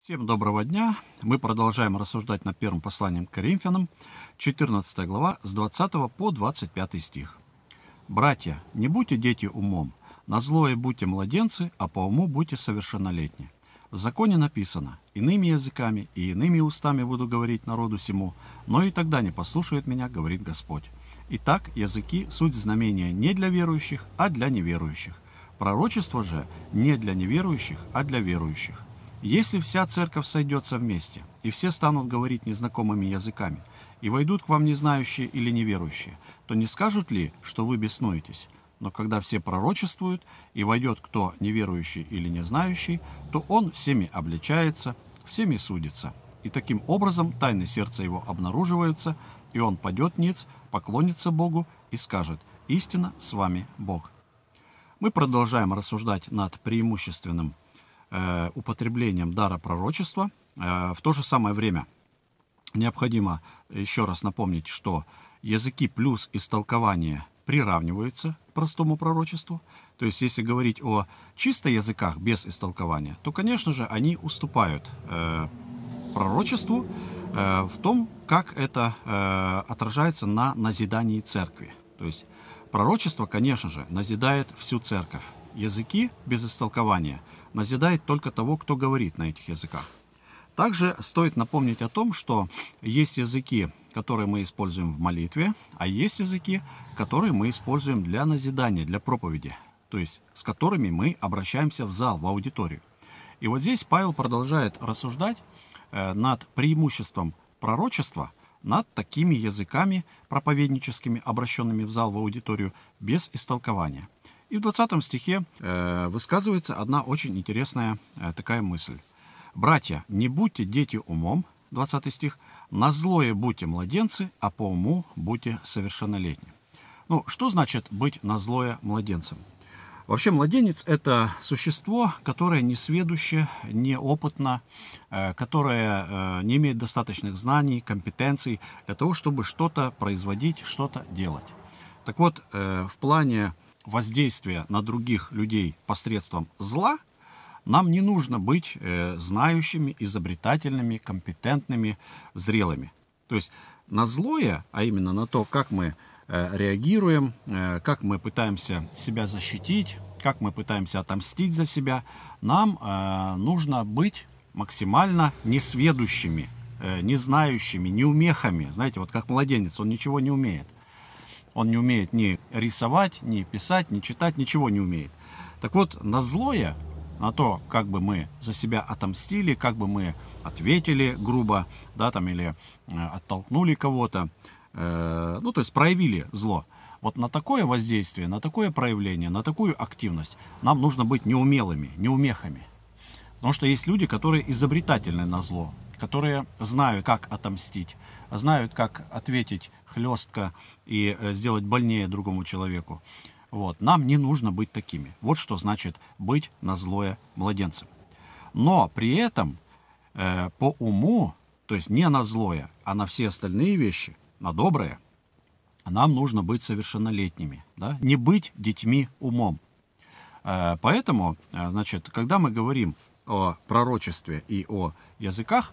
Всем доброго дня! Мы продолжаем рассуждать на первом послании к Коринфянам, 14 глава, с 20 по 25 стих. «Братья, не будьте дети умом, на злое будьте младенцы, а по уму будьте совершеннолетни. В законе написано, иными языками и иными устами буду говорить народу всему, но и тогда не послушают меня, говорит Господь. Итак, языки – суть знамения не для верующих, а для неверующих. Пророчество же не для неверующих, а для верующих. Если вся церковь сойдется вместе, и все станут говорить незнакомыми языками, и войдут к вам незнающие или неверующие, то не скажут ли, что вы беснуетесь? Но когда все пророчествуют, и войдет кто неверующий или незнающий, то он всеми обличается, всеми судится. И таким образом тайны сердца его обнаруживаются, и он падет ниц, поклонится Богу и скажет «Истина с вами Бог». Мы продолжаем рассуждать над преимущественным Э, употреблением дара пророчества. Э, в то же самое время необходимо еще раз напомнить, что языки плюс истолкование приравниваются к простому пророчеству. То есть, если говорить о чисто языках без истолкования, то, конечно же, они уступают э, пророчеству в том, как это отражается на назидании церкви. То есть, пророчество, конечно же, назидает всю церковь. Языки без истолкования – назидает только того, кто говорит на этих языках. Также стоит напомнить о том, что есть языки, которые мы используем в молитве, а есть языки, которые мы используем для назидания, для проповеди, то есть с которыми мы обращаемся в зал, в аудиторию. И вот здесь Павел продолжает рассуждать э, над преимуществом пророчества над такими языками проповедническими, обращенными в зал, в аудиторию, без истолкования – и в 20 стихе э, высказывается одна очень интересная э, такая мысль. «Братья, не будьте дети умом», 20 стих, «на злое будьте младенцы, а по уму будьте совершеннолетним». Ну, что значит быть на злое младенцем? Вообще младенец – это существо, которое несведуще, неопытно, э, которое э, не имеет достаточных знаний, компетенций для того, чтобы что-то производить, что-то делать. Так вот, э, в плане воздействия на других людей посредством зла, нам не нужно быть э, знающими, изобретательными, компетентными, зрелыми. То есть на злое, а именно на то, как мы э, реагируем, э, как мы пытаемся себя защитить, как мы пытаемся отомстить за себя, нам э, нужно быть максимально несведущими, э, незнающими, неумехами. Знаете, вот как младенец, он ничего не умеет – он не умеет ни рисовать, ни писать, ни читать, ничего не умеет. Так вот, на злое, на то, как бы мы за себя отомстили, как бы мы ответили грубо, да, там, или э, оттолкнули кого-то, э, ну, то есть проявили зло. Вот на такое воздействие, на такое проявление, на такую активность нам нужно быть неумелыми, неумехами. Потому что есть люди, которые изобретательны на зло, которые знают, как отомстить, знают, как ответить хлестко и э, сделать больнее другому человеку. Вот. Нам не нужно быть такими. Вот что значит быть на злое младенцем. Но при этом э, по уму, то есть не на злое, а на все остальные вещи, на добрые, нам нужно быть совершеннолетними. Да? Не быть детьми умом. Э, поэтому, э, значит, когда мы говорим о пророчестве и о языках,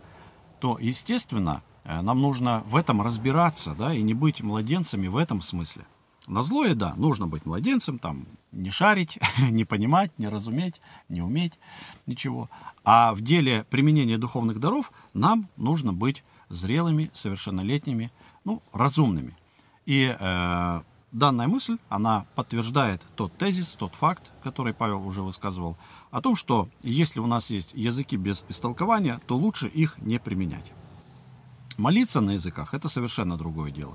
то, естественно, э, нам нужно в этом разбираться, да, и не быть младенцами в этом смысле. На злое, да, нужно быть младенцем, там, не шарить, не понимать, не разуметь, не уметь, ничего. А в деле применения духовных даров нам нужно быть зрелыми, совершеннолетними, ну, разумными. И э, данная мысль, она подтверждает тот тезис, тот факт, который Павел уже высказывал, о том, что если у нас есть языки без истолкования, то лучше их не применять. Молиться на языках – это совершенно другое дело.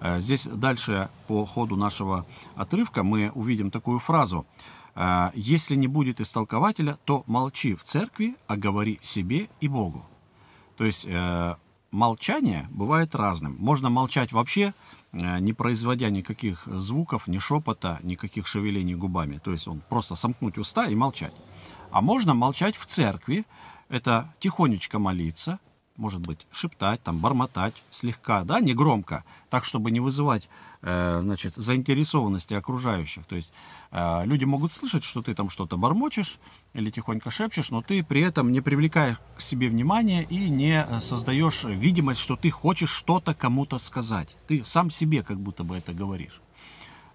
Э, здесь дальше по ходу нашего отрывка мы увидим такую фразу. «Э, «Если не будет истолкователя, то молчи в церкви, а говори себе и Богу». То есть э, молчание бывает разным. Можно молчать вообще, Э, не производя никаких звуков, ни шепота, никаких шевелений губами. То есть он просто сомкнуть уста и молчать. А можно молчать в церкви, это тихонечко молиться, может быть, шептать, там, бормотать слегка, да, не громко, так, чтобы не вызывать, э, значит, заинтересованности окружающих. То есть э, люди могут слышать, что ты там что-то бормочешь или тихонько шепчешь, но ты при этом не привлекаешь к себе внимание и не э, создаешь видимость, что ты хочешь что-то кому-то сказать. Ты сам себе как будто бы это говоришь.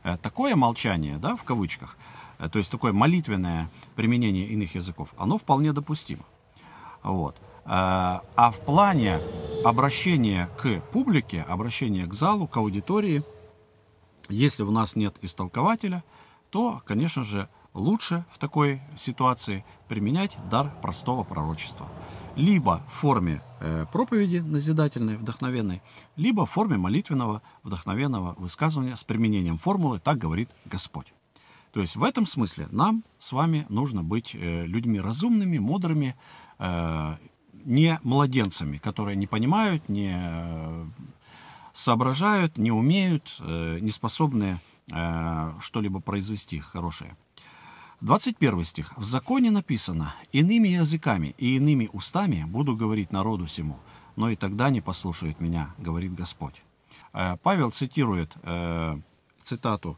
Э, такое молчание, да, в кавычках, э, то есть такое молитвенное применение иных языков, оно вполне допустимо. Вот. А в плане обращения к публике, обращения к залу, к аудитории, если у нас нет истолкователя, то, конечно же, лучше в такой ситуации применять дар простого пророчества. Либо в форме э, проповеди назидательной, вдохновенной, либо в форме молитвенного, вдохновенного высказывания с применением формулы «Так говорит Господь». То есть в этом смысле нам с вами нужно быть э, людьми разумными, мудрыми, э, не младенцами, которые не понимают, не э, соображают, не умеют, э, не способны э, что-либо произвести хорошее. 21 стих. «В законе написано, иными языками и иными устами буду говорить народу сему, но и тогда не послушают меня, говорит Господь». Павел цитирует цитату,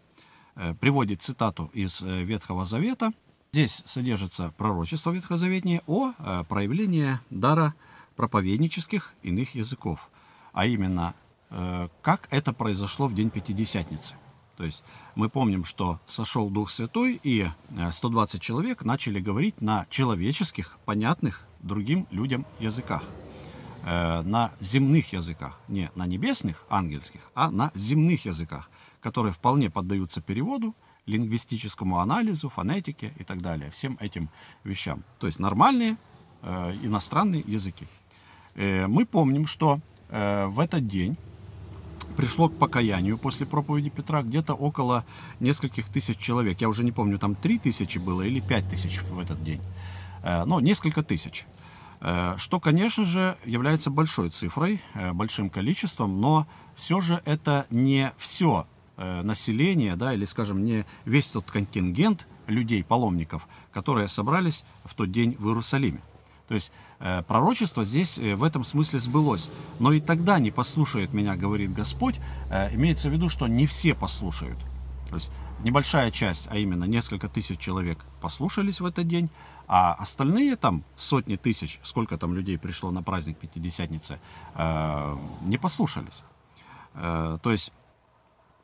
приводит цитату из Ветхого Завета – Здесь содержится пророчество Ветхозаветнее о э, проявлении дара проповеднических иных языков, а именно, э, как это произошло в день Пятидесятницы. То есть мы помним, что сошел Дух Святой, и 120 э, человек начали говорить на человеческих, понятных другим людям языках. На земных языках, не на небесных, ангельских, а на земных языках, которые вполне поддаются переводу – лингвистическому анализу, фонетике и так далее, всем этим вещам. То есть нормальные э, иностранные языки. Э, мы помним, что э, в этот день пришло к покаянию после проповеди Петра где-то около нескольких тысяч человек. Я уже не помню, там три тысячи было или пять тысяч в этот день. Э, но несколько тысяч э, что, конечно же, является большой цифрой, э, большим количеством, но все же это не все Э, население, да, или, скажем, не весь тот контингент людей, паломников, которые собрались в тот день в Иерусалиме. То есть э, пророчество здесь э, в этом смысле сбылось. Но и тогда не послушает меня, говорит Господь. имеется в виду, что не все послушают. То есть небольшая часть, а именно несколько тысяч человек послушались в этот день, а остальные там сотни тысяч, сколько там людей пришло на праздник Пятидесятницы, не послушались. То есть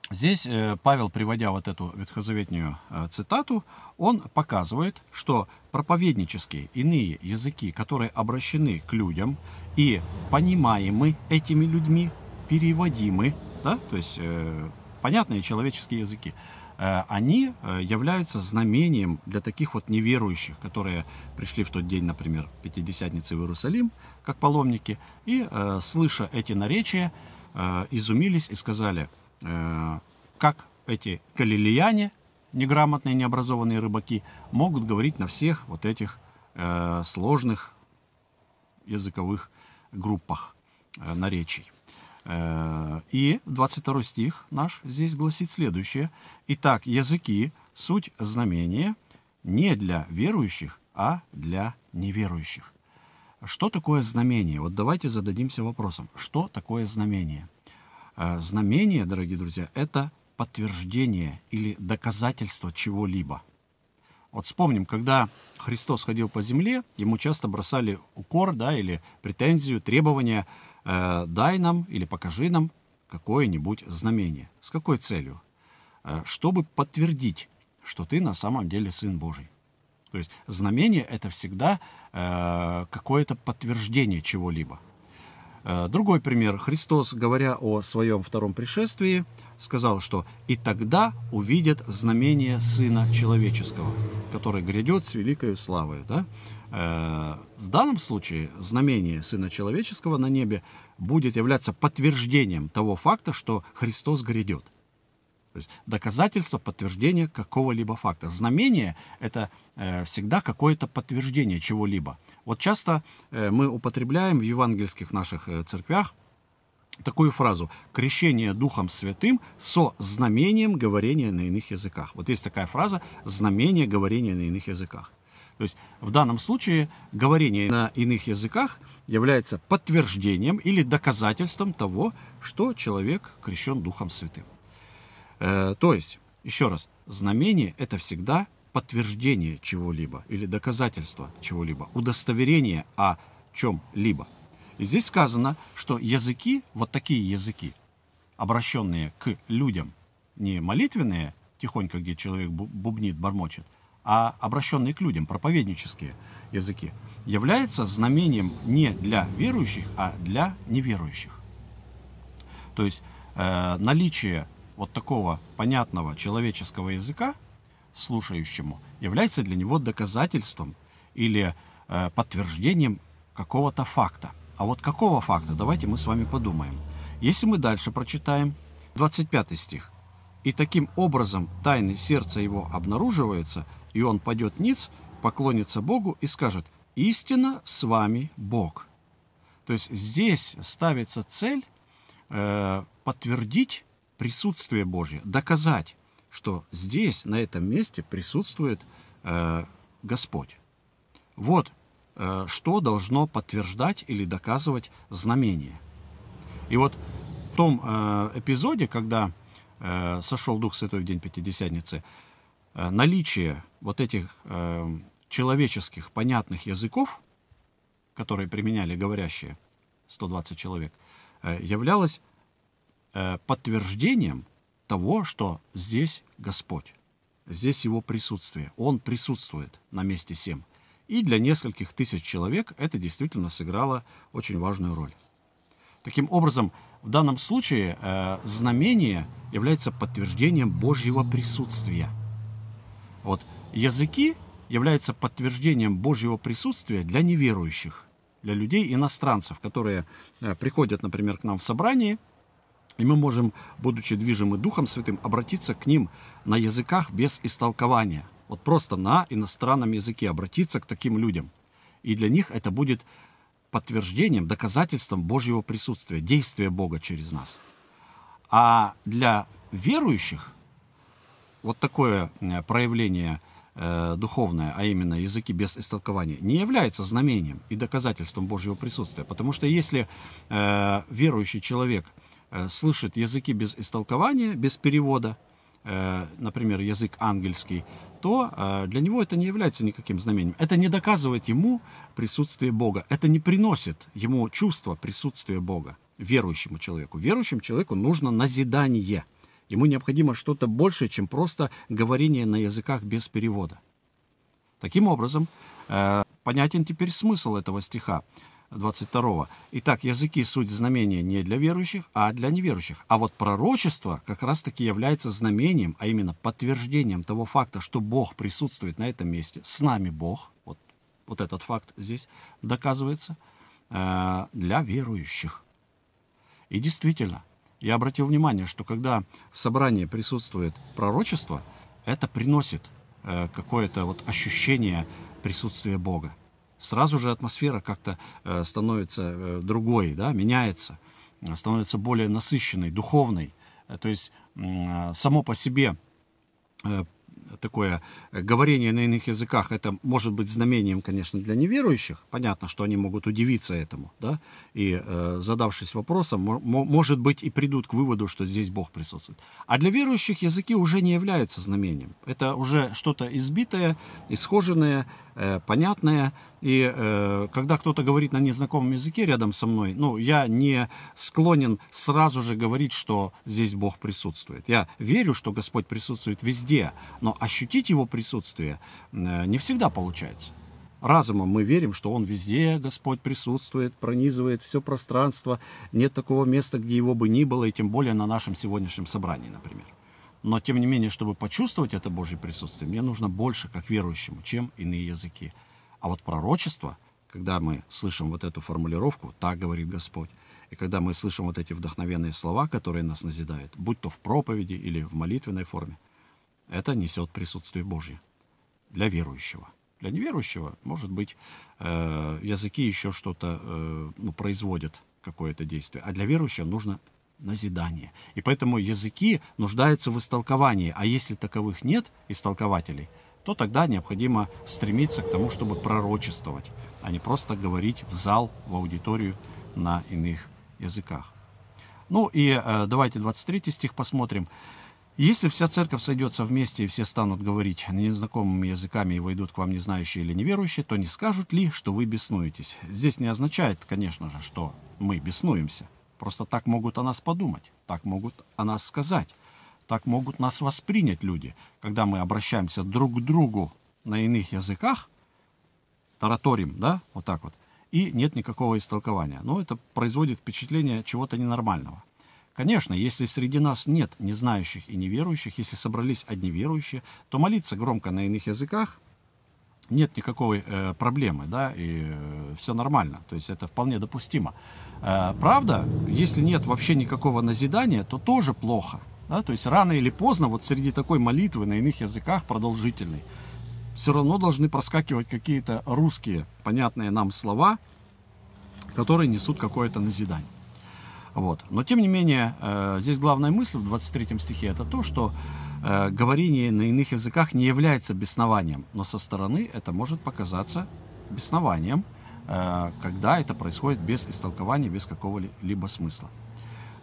Здесь э, Павел, приводя вот эту ветхозаветнюю э, цитату, он показывает, что проповеднические иные языки, которые обращены к людям и понимаемы этими людьми, переводимы, да, то есть э, понятные человеческие языки, э, они э, являются знамением для таких вот неверующих, которые пришли в тот день, например, Пятидесятницы в Иерусалим, как паломники, и, э, слыша эти наречия, изумились и сказали – Э, как эти калилияне, неграмотные, необразованные рыбаки, могут говорить на всех вот этих э, сложных языковых группах э, наречий. И 22 стих наш здесь гласит следующее. «Итак, языки – суть знамения не для верующих, а для неверующих». Что такое знамение? Вот давайте зададимся вопросом. Что такое знамение? – а знамение, дорогие друзья, это подтверждение или доказательство чего-либо. Вот вспомним, когда Христос ходил по земле, ему часто бросали укор, да, или претензию, требования, э, дай нам или покажи нам какое-нибудь знамение. С какой целью? Э, чтобы подтвердить, что ты на самом деле Сын Божий. То есть знамение это всегда э, какое-то подтверждение чего-либо. Э, другой пример. Христос, говоря о своем втором пришествии, сказал, что «и тогда увидят знамение Сына Человеческого, который грядет с великой славой. Да? Э, в данном случае знамение Сына Человеческого на небе будет являться подтверждением того факта, что Христос грядет. То есть доказательство подтверждение какого-либо факта. Знамение – это э, всегда какое-то подтверждение чего-либо. Вот часто э, мы употребляем в евангельских наших э, церквях такую фразу «крещение Духом Святым со знамением говорения на иных языках». Вот есть такая фраза «знамение говорения на иных языках». То есть в данном случае говорение на иных языках является подтверждением или доказательством того, что человек крещен Духом Святым. Э, то есть, еще раз, знамение – это всегда подтверждение чего-либо или доказательство чего-либо, удостоверение о чем-либо. И здесь сказано, что языки, вот такие языки, обращенные к людям, не молитвенные, тихонько, где человек бубнит, бормочет, а обращенные к людям, проповеднические языки, являются знамением не для верующих, а для неверующих. То есть э, наличие вот такого понятного человеческого языка слушающему является для него доказательством или э, подтверждением какого-то факта. А вот какого факта, давайте мы с вами подумаем. Если мы дальше прочитаем 25 стих. «И таким образом тайны сердца его обнаруживаются, и он пойдет ниц, поклонится Богу и скажет, «Истина с вами Бог». То есть здесь ставится цель э, подтвердить присутствие Божье, доказать, что здесь, на этом месте присутствует э, Господь. Вот э, что должно подтверждать или доказывать знамение. И вот в том э, эпизоде, когда э, сошел Дух Святой в день Пятидесятницы, э, наличие вот этих э, человеческих понятных языков, которые применяли говорящие, 120 человек, э, являлось Э, подтверждением того, что здесь Господь, здесь Его присутствие, Он присутствует на месте семь. И для нескольких тысяч человек это действительно сыграло очень важную роль. Таким образом, в данном случае э, знамение является подтверждением Божьего присутствия. Вот языки являются подтверждением Божьего присутствия для неверующих, для людей иностранцев, которые э, приходят, например, к нам в собрании. И мы можем, будучи движимы Духом Святым, обратиться к ним на языках без истолкования. Вот просто на иностранном языке обратиться к таким людям. И для них это будет подтверждением, доказательством Божьего присутствия, действия Бога через нас. А для верующих вот такое э, проявление э, духовное, а именно языки без истолкования, не является знамением и доказательством Божьего присутствия. Потому что если э, верующий человек – Э, слышит языки без истолкования, без перевода, э, например, язык ангельский, то э, для него это не является никаким знамением. Это не доказывает ему присутствие Бога. Это не приносит ему чувство присутствия Бога верующему человеку. Верующему человеку нужно назидание. Ему необходимо что-то большее, чем просто говорение на языках без перевода. Таким образом, понятен теперь смысл этого стиха. 22. Итак, языки – суть знамения не для верующих, а для неверующих. А вот пророчество как раз-таки является знамением, а именно подтверждением того факта, что Бог присутствует на этом месте. С нами Бог, вот, вот этот факт здесь доказывается, э, для верующих. И действительно, я обратил внимание, что когда в собрании присутствует пророчество, это приносит э, какое-то вот ощущение присутствия Бога сразу же атмосфера как-то э, становится э, другой, да, меняется, э, становится более насыщенной, духовной. То есть само по себе такое э, говорение на иных языках, это может быть знамением, конечно, для неверующих. Понятно, что они могут удивиться этому, да, и э, задавшись вопросом, может быть, и придут к выводу, что здесь Бог присутствует. А для верующих языки уже не являются знамением. Это уже что-то избитое, исхоженное, э, понятное. И э, когда кто-то говорит на незнакомом языке рядом со мной, ну, я не склонен сразу же говорить, что здесь Бог присутствует. Я верю, что Господь присутствует везде, но ощутить его присутствие э, не всегда получается. Разумом мы верим, что Он везде, Господь присутствует, пронизывает все пространство, нет такого места, где его бы ни было, и тем более на нашем сегодняшнем собрании, например. Но, тем не менее, чтобы почувствовать это Божье присутствие, мне нужно больше, как верующему, чем иные языки. А вот пророчество, когда мы слышим вот эту формулировку «так говорит Господь», и когда мы слышим вот эти вдохновенные слова, которые нас назидают, будь то в проповеди или в молитвенной форме, это несет присутствие Божье для верующего. Для неверующего, может быть, э, языки еще что-то э, ну, производят, какое-то действие. А для верующего нужно назидание. И поэтому языки нуждаются в истолковании. А если таковых нет, истолкователей, то тогда необходимо стремиться к тому, чтобы пророчествовать, а не просто говорить в зал, в аудиторию на иных языках. Ну и э, давайте 23 стих посмотрим. Если вся церковь сойдется вместе и все станут говорить на незнакомыми языками и войдут к вам незнающие или неверующие, то не скажут ли, что вы беснуетесь? Здесь не означает, конечно же, что мы беснуемся. Просто так могут о нас подумать, так могут о нас сказать, так могут нас воспринять люди. Когда мы обращаемся друг к другу на иных языках, тараторим, да, вот так вот, и нет никакого истолкования. Но ну, это производит впечатление чего-то ненормального. Конечно, если среди нас нет не знающих и неверующих, если собрались одни верующие, то молиться громко на иных языках нет никакой э, проблемы, да, и э, все нормально, то есть это вполне допустимо. Э, правда, если нет вообще никакого назидания, то тоже плохо, да, то есть рано или поздно вот среди такой молитвы на иных языках продолжительной все равно должны проскакивать какие-то русские, понятные нам слова, которые несут какое-то назидание. Вот. Но тем не менее, э, здесь главная мысль в 23 стихе это то, что э, говорение на иных языках не является беснованием, но со стороны это может показаться беснованием, э, когда это происходит без истолкования, без какого-либо смысла.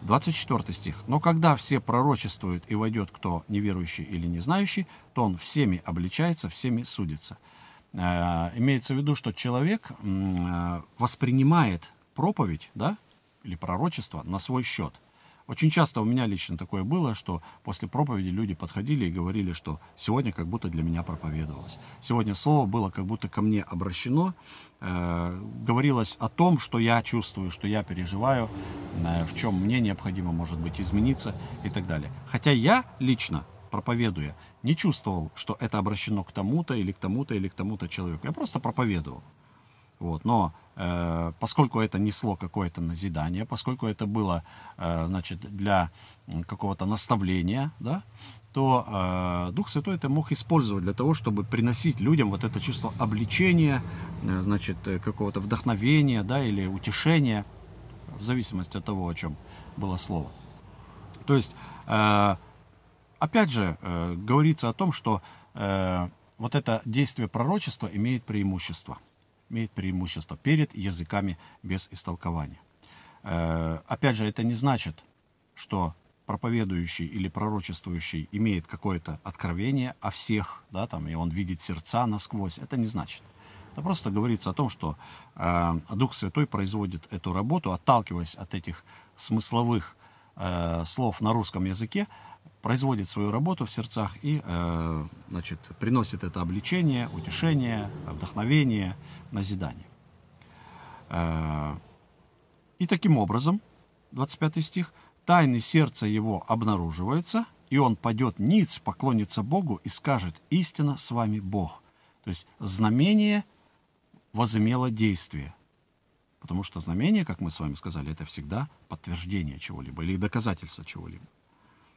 24 стих. «Но когда все пророчествуют и войдет кто неверующий или незнающий, то он всеми обличается, всеми судится». Имеется в виду, что человек воспринимает проповедь, да, или пророчество на свой счет. Очень часто у меня лично такое было, что после проповеди люди подходили и говорили, что сегодня как будто для меня проповедовалось. Сегодня слово было как будто ко мне обращено, э, говорилось о том, что я чувствую, что я переживаю, э, в чем мне необходимо, может быть, измениться и так далее. Хотя я лично проповедуя, не чувствовал, что это обращено к тому-то или к тому-то или к тому-то человеку. Я просто проповедовал. Вот, но э, поскольку это несло какое-то назидание, поскольку это было э, значит, для какого-то наставления, да, то э, Дух Святой это мог использовать для того, чтобы приносить людям вот это чувство обличения, э, значит, э, какого-то вдохновения, да, или утешения, в зависимости от того, о чем было слово. То есть, э, опять же, э, говорится о том, что э, вот это действие пророчества имеет преимущество – имеет преимущество перед языками без истолкования. Э, опять же, это не значит, что проповедующий или пророчествующий имеет какое-то откровение о всех, да, там, и он видит сердца насквозь. Это не значит. Это просто говорится о том, что э, Дух Святой производит эту работу, отталкиваясь от этих смысловых э, слов на русском языке, производит свою работу в сердцах и э, значит, приносит это обличение, утешение, вдохновение, назидание. Э, и таким образом, 25 стих, «Тайны сердца его обнаруживаются, и он падет ниц, поклонится Богу и скажет, истина с вами Бог». То есть знамение возымело действие – Потому что знамение, как мы с вами сказали, это всегда подтверждение чего-либо или доказательство чего-либо.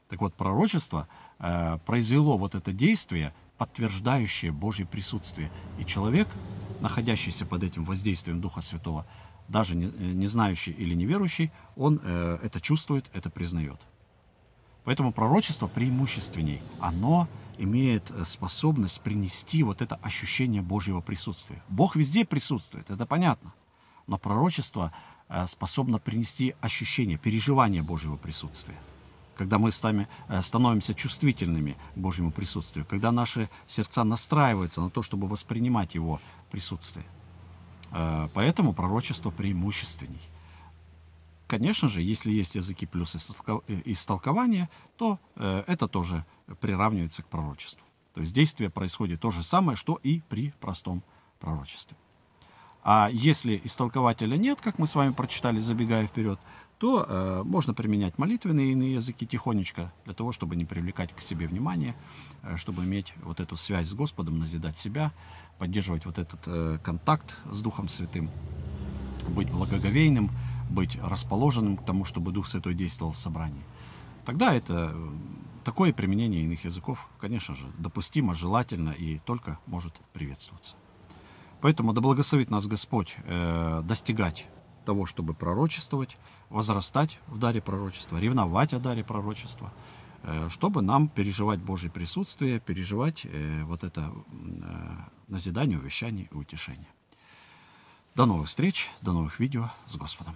Так вот, пророчество э, произвело вот это действие, подтверждающее Божье присутствие. И человек, находящийся под этим воздействием Духа Святого, даже не, э, не знающий или неверующий, он э, это чувствует, это признает. Поэтому пророчество преимущественней. Оно имеет э, способность принести вот это ощущение Божьего присутствия. Бог везде присутствует, это понятно. Но пророчество э, способно принести ощущение, переживание Божьего присутствия когда мы с вами э, становимся чувствительными к Божьему присутствию, когда наши сердца настраиваются на то, чтобы воспринимать Его присутствие. Э, поэтому пророчество преимущественней. Конечно же, если есть языки плюс э, истолкования, то это тоже приравнивается к пророчеству. То есть действие происходит то же самое, что и при простом пророчестве. А если истолкователя нет, как мы с вами прочитали, забегая вперед, то э, можно применять молитвенные иные языки тихонечко, для того, чтобы не привлекать к себе внимание, э, чтобы иметь вот эту связь с Господом, назидать себя, поддерживать вот этот э, контакт с Духом Святым, быть благоговейным, быть расположенным к тому, чтобы Дух Святой действовал в собрании. Тогда это э, такое применение иных языков, конечно же, допустимо, желательно и только может приветствоваться. Поэтому да благословит нас Господь э, достигать того, чтобы пророчествовать, возрастать в даре пророчества, ревновать о даре пророчества, э, чтобы нам переживать Божье присутствие, переживать э, вот это э, назидание, увещание и утешение. До новых встреч, до новых видео с Господом.